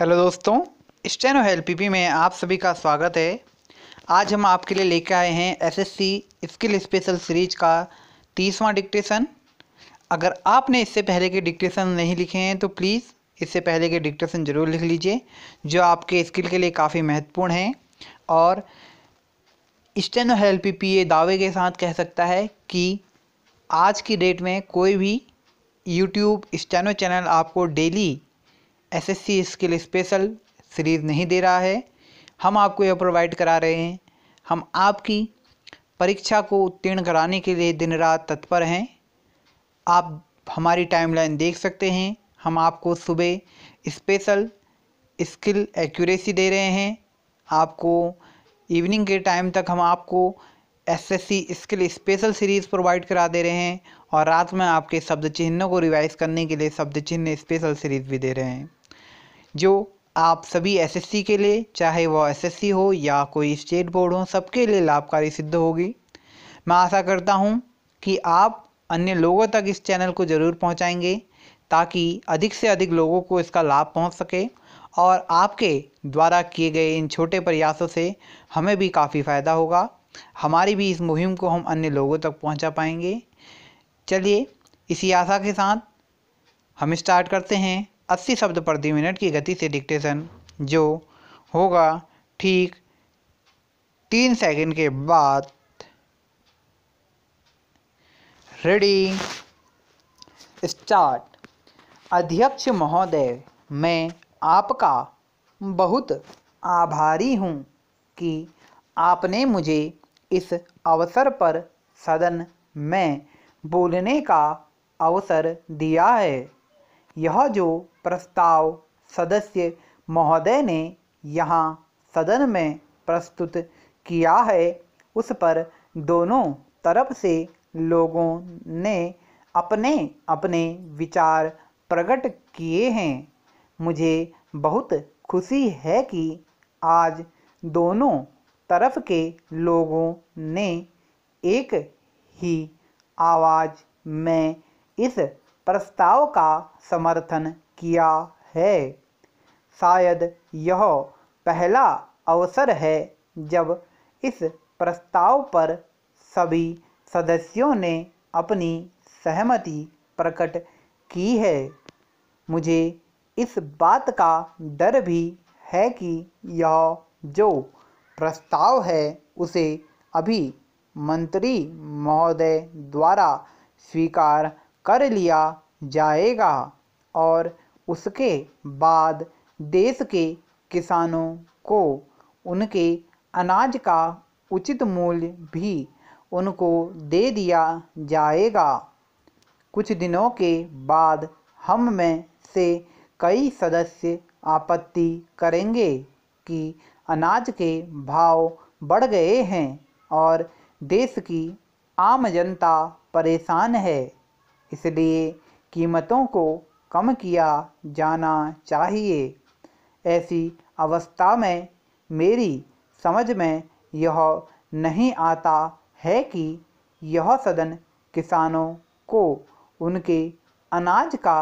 hello दोस्तों steno help P में आप सभी का स्वागत है आज हम आपके लिए लेकर आए हैं एसएससी स्किल स्पेशल सीरीज का तीसवां डिक्टेशन अगर आपने इससे पहले के डिक्टेशन नहीं लिखे हैं तो प्लीज़ इससे पहले के डिक्टेशन ज़रूर लिख लीजिए जो आपके स्किल के लिए काफ़ी महत्वपूर्ण हैं और स्टेनो हेल्प पी ये दावे के साथ कह सकता है कि आज की डेट में कोई भी यूट्यूब स्टेनो चैनल आपको डेली एसएससी इसके लिए स्पेशल सीरीज़ नहीं दे रहा है हम आपको यह प्रोवाइड करा रहे हैं हम आपकी परीक्षा को उत्तीर्ण कराने के लिए दिन रात तत्पर हैं आप हमारी टाइमलाइन देख सकते हैं हम आपको सुबह स्पेशल स्किल एक्यूरेसी दे रहे हैं आपको इवनिंग के टाइम तक हम आपको SSC skill special series provide करा दे रहे हैं और रात में आपके शब्द चिन्हों को रिवाइज करने के लिए शब्द चिन्ह स्पेशल सीरीज़ भी दे रहे हैं जो आप सभी एसएससी के लिए चाहे वह एसएससी हो या कोई स्टेट बोर्ड हो सबके लिए लाभकारी सिद्ध होगी मैं आशा करता हूँ कि आप अन्य लोगों तक इस चैनल को ज़रूर पहुँचाएंगे ताकि अधिक से अधिक लोगों को इसका लाभ पहुँच सके और आपके द्वारा किए गए इन छोटे प्रयासों से हमें भी काफ़ी फ़ायदा होगा हमारी भी इस मुहिम को हम अन्य लोगों तक पहुंचा पाएंगे चलिए इसी आशा के साथ हम स्टार्ट करते हैं 80 शब्द प्रति मिनट की गति से डिक्टेशन जो होगा ठीक तीन सेकंड के बाद रेडी स्टार्ट अध्यक्ष महोदय मैं आपका बहुत आभारी हूँ कि आपने मुझे इस अवसर पर सदन में बोलने का अवसर दिया है यह जो प्रस्ताव सदस्य महोदय ने यहाँ सदन में प्रस्तुत किया है उस पर दोनों तरफ से लोगों ने अपने अपने विचार प्रकट किए हैं मुझे बहुत खुशी है कि आज दोनों तरफ के लोगों ने एक ही आवाज़ में इस प्रस्ताव का समर्थन किया है शायद यह पहला अवसर है जब इस प्रस्ताव पर सभी सदस्यों ने अपनी सहमति प्रकट की है मुझे इस बात का डर भी है कि यह जो प्रस्ताव है उसे अभी मंत्री महोदय द्वारा स्वीकार कर लिया जाएगा और उसके बाद देश के किसानों को उनके अनाज का उचित मूल्य भी उनको दे दिया जाएगा कुछ दिनों के बाद हम में से कई सदस्य आपत्ति करेंगे कि अनाज के भाव बढ़ गए हैं और देश की आम जनता परेशान है इसलिए कीमतों को कम किया जाना चाहिए ऐसी अवस्था में मेरी समझ में यह नहीं आता है कि यह सदन किसानों को उनके अनाज का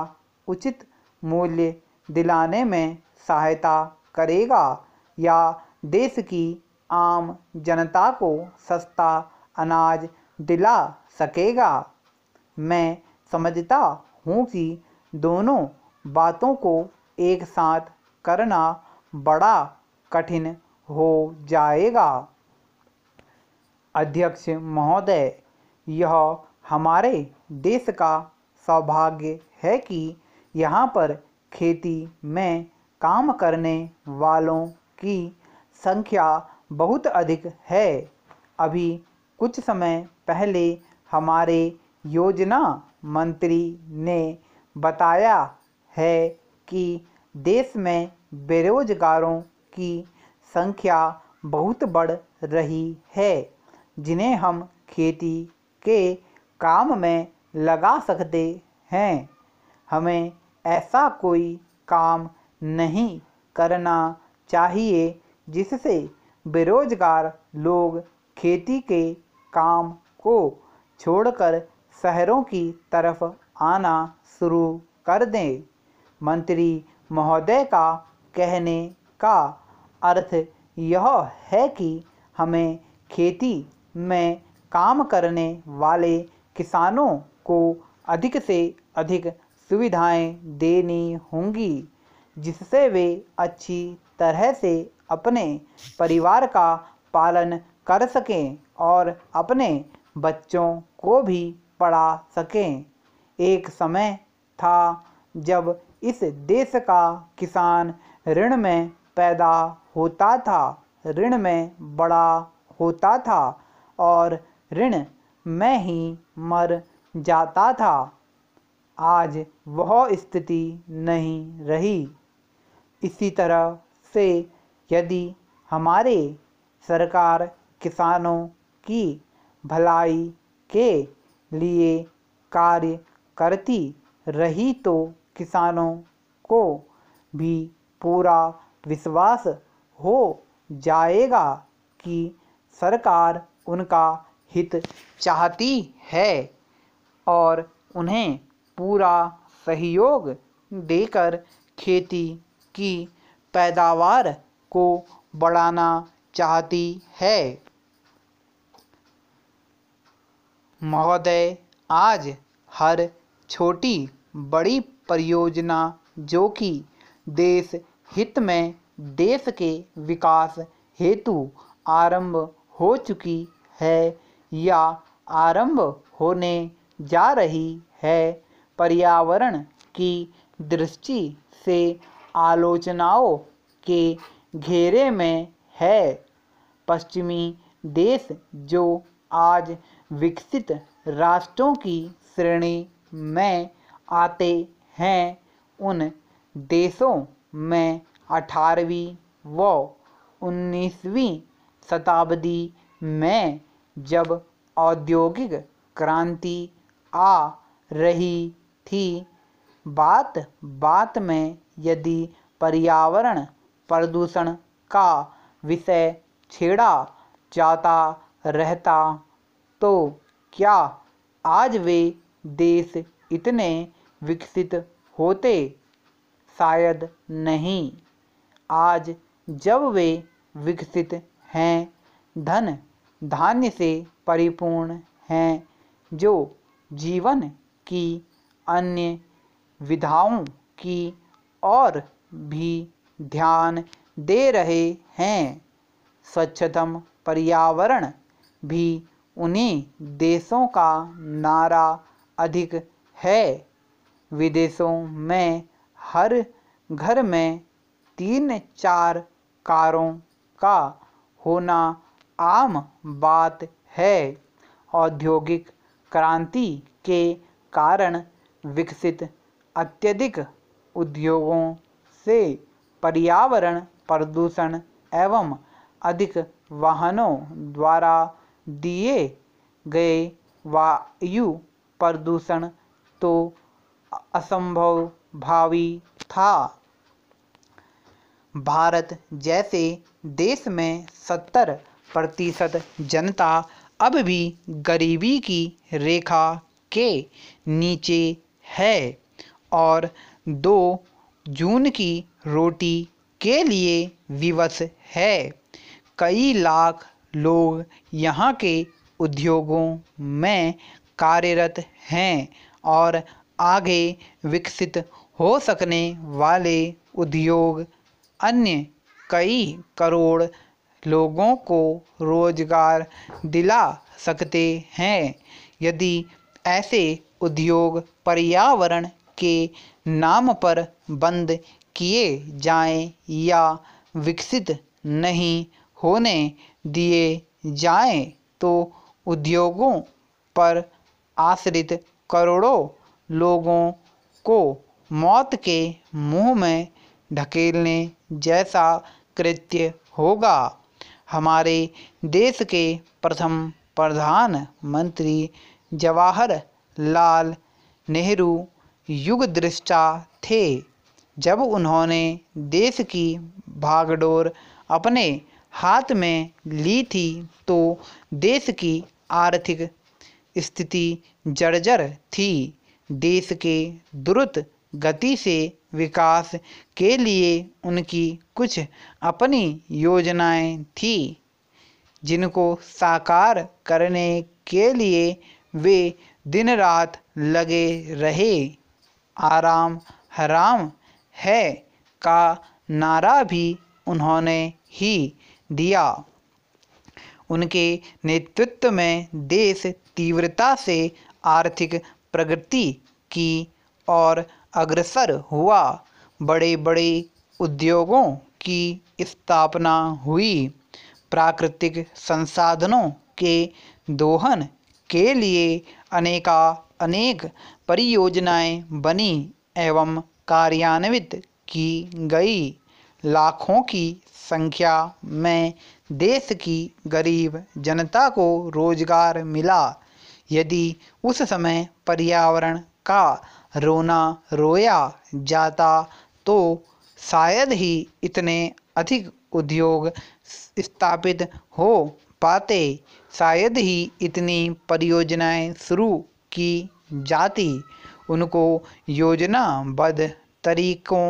उचित मूल्य दिलाने में सहायता करेगा या देश की आम जनता को सस्ता अनाज दिला सकेगा मैं समझता हूँ कि दोनों बातों को एक साथ करना बड़ा कठिन हो जाएगा अध्यक्ष महोदय यह हमारे देश का सौभाग्य है कि यहाँ पर खेती में काम करने वालों की संख्या बहुत अधिक है अभी कुछ समय पहले हमारे योजना मंत्री ने बताया है कि देश में बेरोजगारों की संख्या बहुत बढ़ रही है जिन्हें हम खेती के काम में लगा सकते हैं हमें ऐसा कोई काम नहीं करना चाहिए जिससे बेरोजगार लोग खेती के काम को छोड़कर शहरों की तरफ आना शुरू कर दें मंत्री महोदय का कहने का अर्थ यह है कि हमें खेती में काम करने वाले किसानों को अधिक से अधिक सुविधाएं देनी होंगी जिससे वे अच्छी तरह से अपने परिवार का पालन कर सकें और अपने बच्चों को भी पढ़ा सकें एक समय था जब इस देश का किसान ऋण में पैदा होता था ऋण में बड़ा होता था और ऋण में ही मर जाता था आज वह स्थिति नहीं रही इसी तरह से यदि हमारे सरकार किसानों की भलाई के लिए कार्य करती रही तो किसानों को भी पूरा विश्वास हो जाएगा कि सरकार उनका हित चाहती है और उन्हें पूरा सहयोग देकर खेती की पैदावार को बढ़ाना चाहती है महोदय आज हर छोटी बड़ी परियोजना जो कि देश हित में देश के विकास हेतु आरंभ हो चुकी है या आरंभ होने जा रही है पर्यावरण की दृष्टि से आलोचनाओं के घेरे में है पश्चिमी देश जो आज विकसित राष्ट्रों की श्रेणी में आते हैं उन देशों में अठारहवीं व उन्नीसवीं शताब्दी में जब औद्योगिक क्रांति आ रही थी बात बात में यदि पर्यावरण प्रदूषण का विषय छेड़ा जाता रहता तो क्या आज वे देश इतने विकसित होते शायद नहीं आज जब वे विकसित हैं धन धान्य से परिपूर्ण हैं जो जीवन की अन्य विधाओं की और भी ध्यान दे रहे हैं स्वच्छतम पर्यावरण भी उन्हीं देशों का नारा अधिक है विदेशों में हर घर में तीन चार कारों का होना आम बात है औद्योगिक क्रांति के कारण विकसित अत्यधिक उद्योगों से पर्यावरण प्रदूषण एवं अधिक वाहनों द्वारा दिए गए वायु प्रदूषण तो असंभव भावी था भारत जैसे देश में सत्तर प्रतिशत जनता अब भी गरीबी की रेखा के नीचे है और दो जून की रोटी के लिए विवश है कई लाख लोग यहाँ के उद्योगों में कार्यरत हैं और आगे विकसित हो सकने वाले उद्योग अन्य कई करोड़ लोगों को रोजगार दिला सकते हैं यदि ऐसे उद्योग पर्यावरण के नाम पर बंद किए जाएं या विकसित नहीं होने दिए जाएं तो उद्योगों पर आश्रित करोड़ों लोगों को मौत के मुंह में ढकेलने जैसा कृत्य होगा हमारे देश के प्रथम प्रधानमंत्री जवाहरलाल जवाहर लाल नेहरू युग दृष्टा थे जब उन्होंने देश की भागडोर अपने हाथ में ली थी तो देश की आर्थिक स्थिति जर्जर थी देश के द्रुत गति से विकास के लिए उनकी कुछ अपनी योजनाएं थी जिनको साकार करने के लिए वे दिन रात लगे रहे आराम हराम है का नारा भी उन्होंने ही दिया उनके नेतृत्व में देश तीव्रता से आर्थिक प्रगति की और अग्रसर हुआ बड़े बड़े उद्योगों की स्थापना हुई प्राकृतिक संसाधनों के दोहन के लिए अनेका अनेक परियोजनाएं बनी एवं कार्यान्वित की गई लाखों की संख्या में देश की गरीब जनता को रोजगार मिला यदि उस समय पर्यावरण का रोना रोया जाता तो शायद ही इतने अधिक उद्योग स्थापित हो पाते शायद ही इतनी परियोजनाएं शुरू की जाती उनको योजनाबद्ध तरीक़ों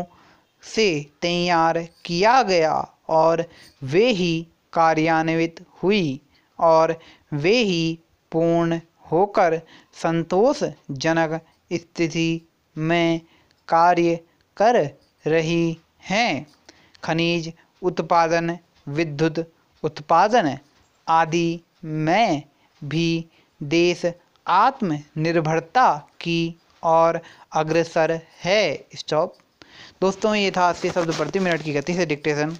से तैयार किया गया और वे ही कार्यान्वित हुई और वे ही पूर्ण होकर संतोषजनक स्थिति में कार्य कर रही हैं खनिज उत्पादन विद्युत उत्पादन आदि में भी देश आत्मनिर्भरता की और अग्रसर है स्टॉप दोस्तों ये था अस्सी शब्द प्रति मिनट की गति से डिक्टेशन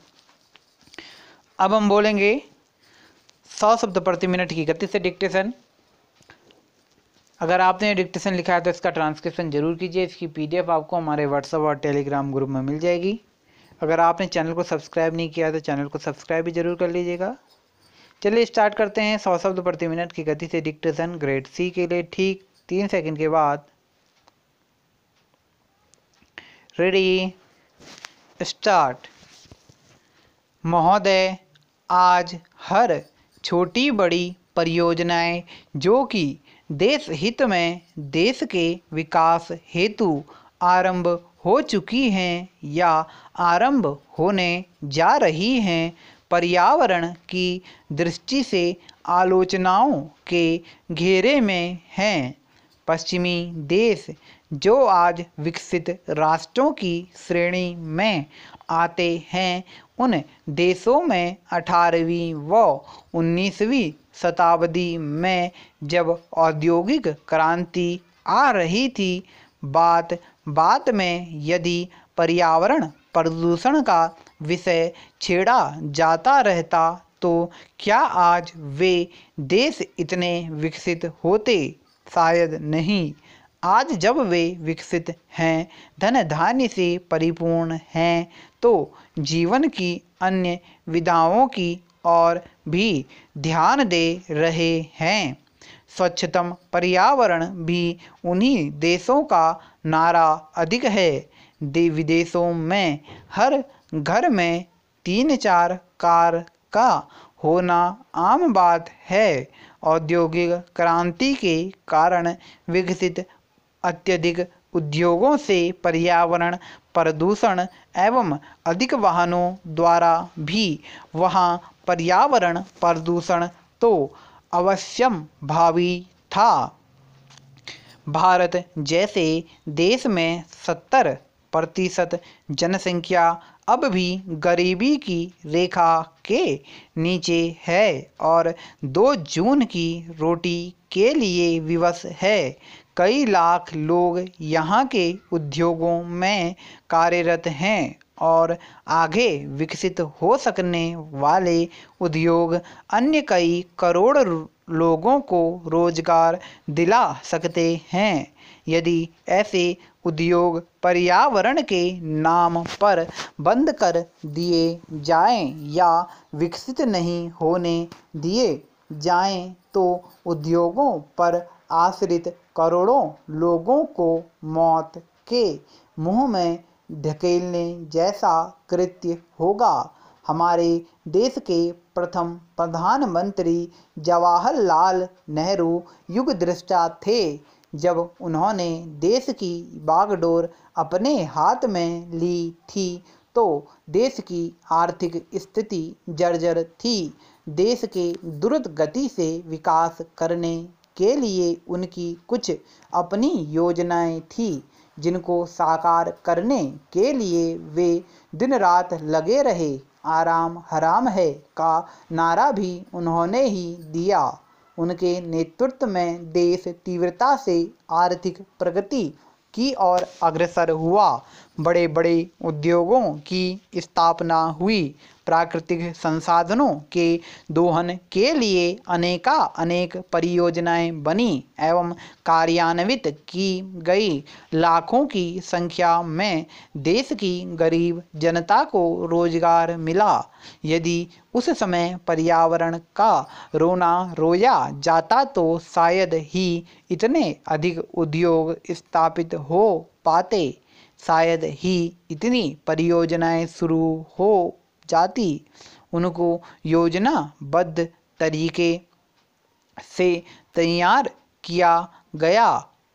अब हम बोलेंगे सौ शब्द प्रति मिनट की गति से डिक्टेशन अगर आपने डिक्टेशन लिखा है तो इसका ट्रांसक्रिप्शन जरूर कीजिए इसकी पीडीएफ आपको हमारे व्हाट्सअप और टेलीग्राम ग्रुप में मिल जाएगी अगर आपने चैनल को सब्सक्राइब नहीं किया तो चैनल को सब्सक्राइब भी जरूर कर लीजिएगा चलिए स्टार्ट करते हैं सौ शब्द प्रति मिनट की गति से डिक्टेशन ग्रेड सी के लिए ठीक तीन सेकंड के बाद रेडी स्टार्ट महोदय आज हर छोटी बड़ी परियोजनाएं जो कि देश हित में देश के विकास हेतु आरंभ हो चुकी हैं या आरंभ होने जा रही हैं पर्यावरण की दृष्टि से आलोचनाओं के घेरे में हैं पश्चिमी देश जो आज विकसित राष्ट्रों की श्रेणी में आते हैं उन देशों में अठारहवीं व उन्नीसवीं शताब्दी में जब औद्योगिक क्रांति आ रही थी बात बात में यदि पर्यावरण प्रदूषण का विषय छेड़ा जाता रहता तो क्या आज वे देश इतने विकसित होते शायद नहीं आज जब वे विकसित हैं धन धान्य से परिपूर्ण हैं तो जीवन की अन्य विधाओं की और भी ध्यान दे रहे हैं स्वच्छतम पर्यावरण भी उन्हीं देशों का नारा अधिक है विदेशों में हर घर में तीन चार कार का होना आम बात है औद्योगिक क्रांति के कारण विकसित अत्यधिक उद्योगों से पर्यावरण प्रदूषण एवं अधिक वाहनों द्वारा भी वहाँ पर्यावरण प्रदूषण तो अवश्यम भावी था भारत जैसे देश में सत्तर प्रतिशत जनसंख्या अब भी गरीबी की रेखा के नीचे है और दो जून की रोटी के लिए विवश है कई लाख लोग यहाँ के उद्योगों में कार्यरत हैं और आगे विकसित हो सकने वाले उद्योग अन्य कई करोड़ लोगों को रोजगार दिला सकते हैं यदि ऐसे उद्योग पर्यावरण के नाम पर बंद कर दिए जाएं या विकसित नहीं होने दिए जाएं तो उद्योगों पर आश्रित करोड़ों लोगों को मौत के मुंह में ढकेलने जैसा कृत्य होगा हमारे देश के प्रथम प्रधानमंत्री जवाहरलाल नेहरू युग दृष्टा थे जब उन्होंने देश की बागडोर अपने हाथ में ली थी तो देश की आर्थिक स्थिति जर्जर थी देश के द्रुत गति से विकास करने के लिए उनकी कुछ अपनी योजनाएं थी जिनको साकार करने के लिए वे दिन रात लगे रहे आराम हराम है का नारा भी उन्होंने ही दिया उनके नेतृत्व में देश तीव्रता से आर्थिक प्रगति की ओर अग्रसर हुआ बड़े बड़े उद्योगों की स्थापना हुई प्राकृतिक संसाधनों के दोहन के लिए अनेका अनेक परियोजनाएं बनी एवं कार्यान्वित की गई लाखों की संख्या में देश की गरीब जनता को रोजगार मिला यदि उस समय पर्यावरण का रोना रोया जाता तो शायद ही इतने अधिक उद्योग स्थापित हो पाते शायद ही इतनी परियोजनाएं शुरू हो जाती उनको योजनाबद्ध तरीके से तैयार किया गया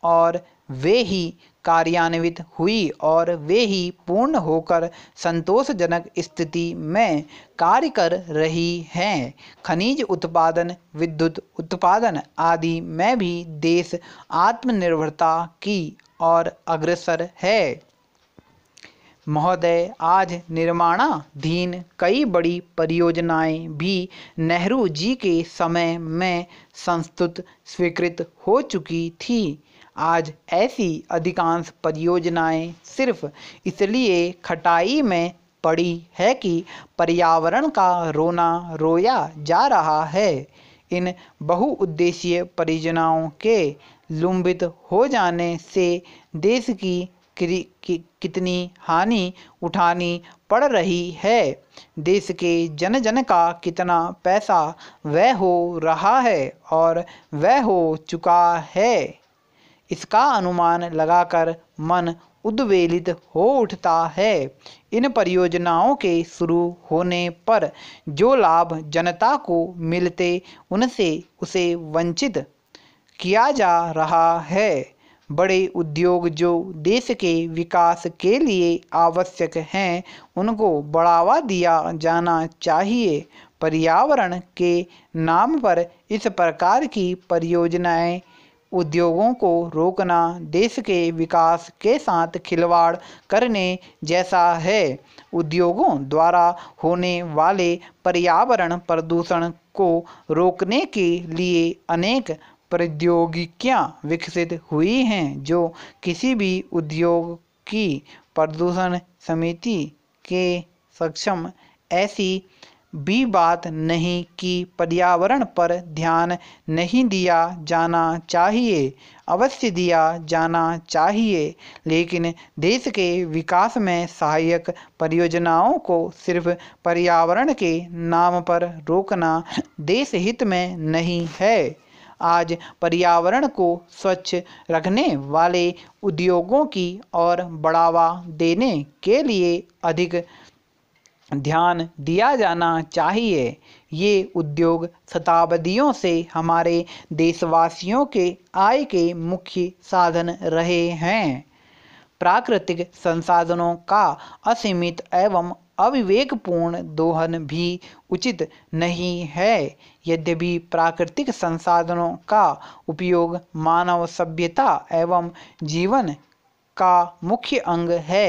और वे ही कार्यान्वित हुई और वे ही पूर्ण होकर संतोषजनक स्थिति में कार्य कर रही हैं खनिज उत्पादन विद्युत उत्पादन आदि में भी देश आत्मनिर्भरता की और अग्रसर है महोदय आज निर्माणाधीन कई बड़ी परियोजनाएं भी नेहरू जी के समय में संस्तुत स्वीकृत हो चुकी थी आज ऐसी अधिकांश परियोजनाएं सिर्फ इसलिए खटाई में पड़ी है कि पर्यावरण का रोना रोया जा रहा है इन बहुउद्देशीय परियोजनाओं के लुंबित हो जाने से देश की कितनी हानि उठानी पड़ रही है देश के जन जन का कितना पैसा वह हो रहा है और वह हो चुका है इसका अनुमान लगाकर मन उद्वेलित हो उठता है इन परियोजनाओं के शुरू होने पर जो लाभ जनता को मिलते उनसे उसे वंचित किया जा रहा है बड़े उद्योग जो देश के विकास के लिए आवश्यक हैं उनको बढ़ावा दिया जाना चाहिए पर्यावरण के नाम पर इस प्रकार की परियोजनाएं उद्योगों को रोकना देश के विकास के साथ खिलवाड़ करने जैसा है उद्योगों द्वारा होने वाले पर्यावरण प्रदूषण को रोकने के लिए अनेक प्रौद्योगिकियाँ विकसित हुई हैं जो किसी भी उद्योग की प्रदूषण समिति के सक्षम ऐसी भी बात नहीं कि पर्यावरण पर ध्यान नहीं दिया जाना चाहिए अवश्य दिया जाना चाहिए लेकिन देश के विकास में सहायक परियोजनाओं को सिर्फ पर्यावरण के नाम पर रोकना देश हित में नहीं है आज पर्यावरण को स्वच्छ रखने वाले उद्योगों की ओर बढ़ावा देने के लिए अधिक ध्यान दिया जाना चाहिए ये उद्योग शताब्दियों से हमारे देशवासियों के आय के मुख्य साधन रहे हैं प्राकृतिक संसाधनों का असीमित एवं अविवेकपूर्ण दोहन भी उचित नहीं है यद्यपि प्राकृतिक संसाधनों का उपयोग मानव सभ्यता एवं जीवन का मुख्य अंग है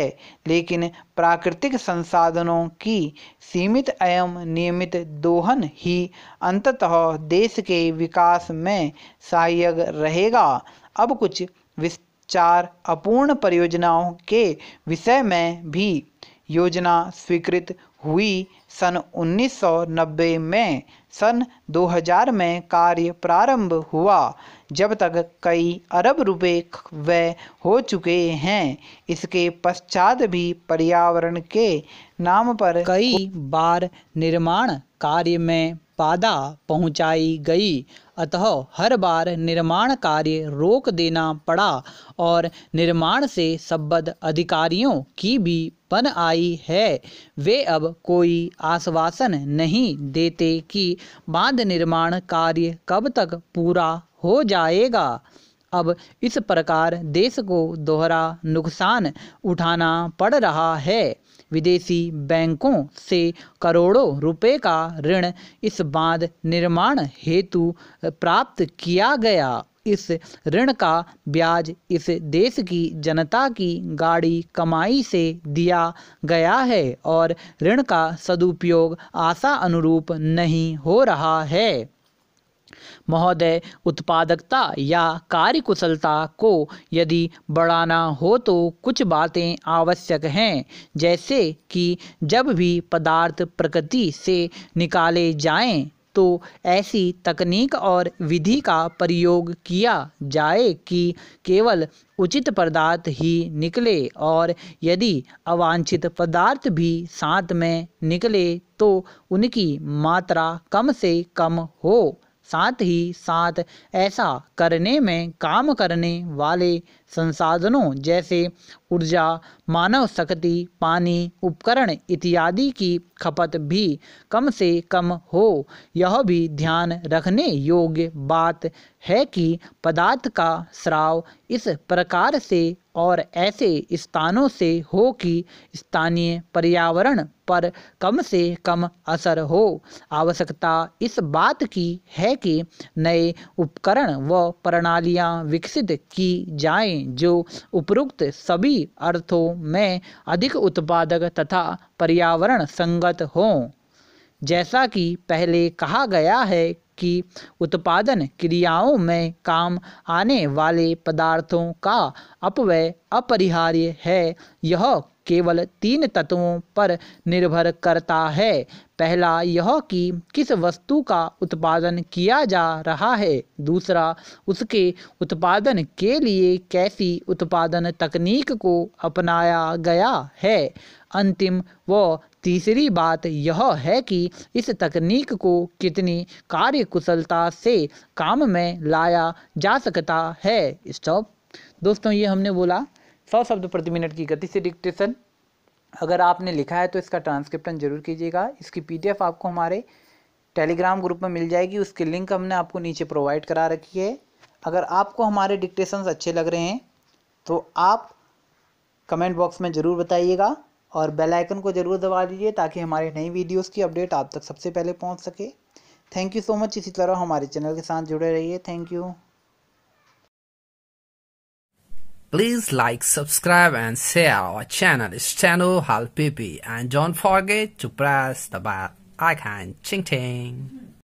लेकिन प्राकृतिक संसाधनों की सीमित एवं नियमित दोहन ही अंततः देश के विकास में सहायक रहेगा अब कुछ विस्तार अपूर्ण परियोजनाओं के विषय में भी योजना स्वीकृत हुई सन 1990 में सन 2000 में कार्य प्रारंभ हुआ जब तक कई अरब रुपए व्यय हो चुके हैं इसके पश्चात भी पर्यावरण के नाम पर कई बार निर्माण कार्य में बाधा पहुंचाई गई अतः हर बार निर्माण कार्य रोक देना पड़ा और निर्माण से संबद्ध अधिकारियों की भी पन आई है वे अब कोई आश्वासन नहीं देते कि बांध निर्माण कार्य कब तक पूरा हो जाएगा अब इस प्रकार देश को दोहरा नुकसान उठाना पड़ रहा है विदेशी बैंकों से करोड़ों रुपए का ऋण इस बांध निर्माण हेतु प्राप्त किया गया इस ऋण का ब्याज इस देश की जनता की गाड़ी कमाई से दिया गया है और ऋण का सदुपयोग आशा अनुरूप नहीं हो रहा है महोदय उत्पादकता या कार्यकुशलता को यदि बढ़ाना हो तो कुछ बातें आवश्यक हैं जैसे कि जब भी पदार्थ प्रकृति से निकाले जाएं तो ऐसी तकनीक और विधि का प्रयोग किया जाए कि केवल उचित पदार्थ ही निकले और यदि अवांछित पदार्थ भी साथ में निकले तो उनकी मात्रा कम से कम हो साथ ही साथ ऐसा करने में काम करने वाले संसाधनों जैसे ऊर्जा मानव शक्ति पानी उपकरण इत्यादि की खपत भी कम से कम हो यह भी ध्यान रखने योग्य बात है कि पदार्थ का स्राव इस प्रकार से और ऐसे स्थानों से हो कि स्थानीय पर्यावरण पर कम से कम असर हो आवश्यकता इस बात की है कि नए उपकरण व प्रणालियां विकसित की जाएं जो उपरोक्त सभी अर्थों में अधिक उत्पादक तथा पर्यावरण संगत हों जैसा कि पहले कहा गया है की उत्पादन क्रियाओं में काम आने वाले पदार्थों का अपव्यय अपरिहार्य है यह केवल तीन तत्वों पर निर्भर करता है पहला यह कि किस वस्तु का उत्पादन किया जा रहा है दूसरा उसके उत्पादन के लिए कैसी उत्पादन तकनीक को अपनाया गया है अंतिम व तीसरी बात यह है कि इस तकनीक को कितनी कार्यकुशलता से काम में लाया जा सकता है स्टॉप दोस्तों ये हमने बोला सौ शब्द प्रति मिनट की गति से डिक्टेशन अगर आपने लिखा है तो इसका ट्रांसक्रिप्टन जरूर कीजिएगा इसकी पीडीएफ आपको हमारे टेलीग्राम ग्रुप में मिल जाएगी उसकी लिंक हमने आपको नीचे प्रोवाइड करा रखी है अगर आपको हमारे डिक्टेशंस अच्छे लग रहे हैं तो आप कमेंट बॉक्स में ज़रूर बताइएगा और बेल आइकन को ज़रूर दबा दीजिए ताकि हमारे नई वीडियोस की अपडेट आप तक सबसे पहले पहुंच सके थैंक यू सो मच इसी तरह हमारे चैनल के साथ जुड़े रहिए thank you please like subscribe and share our channel stand hall PP and don't forget to press the bell icon चिंग